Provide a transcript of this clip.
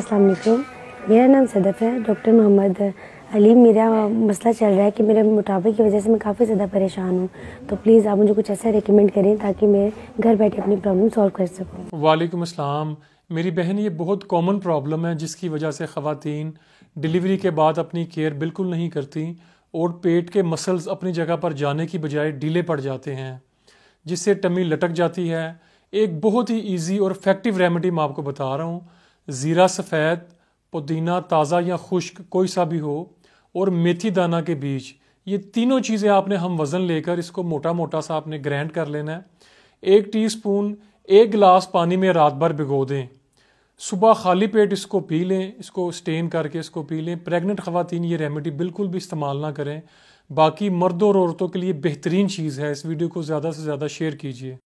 अस्सलाम वालेकुम मेरा नाम सदफ़ है डॉक्टर मोहम्मद अली मेरा मसला चल रहा है कि मेरे मोटापे की वजह से मैं काफ़ी ज़्यादा परेशान हूँ तो प्लीज़ आप मुझे कुछ ऐसा रिकमेंड करें ताकि मैं घर बैठे अपनी प्रॉब्लम सॉल्व कर सकूँ वालेकुम अस्सलाम मेरी बहन ये बहुत कॉमन प्रॉब्लम है जिसकी वजह से ख़वातीन डिलीवरी के बाद अपनी केयर बिल्कुल नहीं करती और पेट के मसल्स अपनी जगह पर जाने की बजाय ढीले पड़ जाते हैं जिससे टमी लटक जाती है एक बहुत ही ईजी और इफेक्टिव रेमेडी मैं आपको बता रहा हूँ ज़ीरा सफ़ेद पुदीना ताज़ा या खुश्क कोई सा भी हो और मेथी दाना के बीज ये तीनों चीज़ें आपने हम वज़न लेकर इसको मोटा मोटा सा आपने ग्रैंड कर लेना है एक टीस्पून एक गिलास पानी में रात भर भिगो दें सुबह खाली पेट इसको पी लें इसको स्टेन करके इसको पी लें प्रेग्नेंट ख़वान ये रेमेडी बिल्कुल भी इस्तेमाल ना करें बाकी मर्द और औरतों के लिए बेहतरीन चीज़ है इस वीडियो को ज़्यादा से ज़्यादा शेयर कीजिए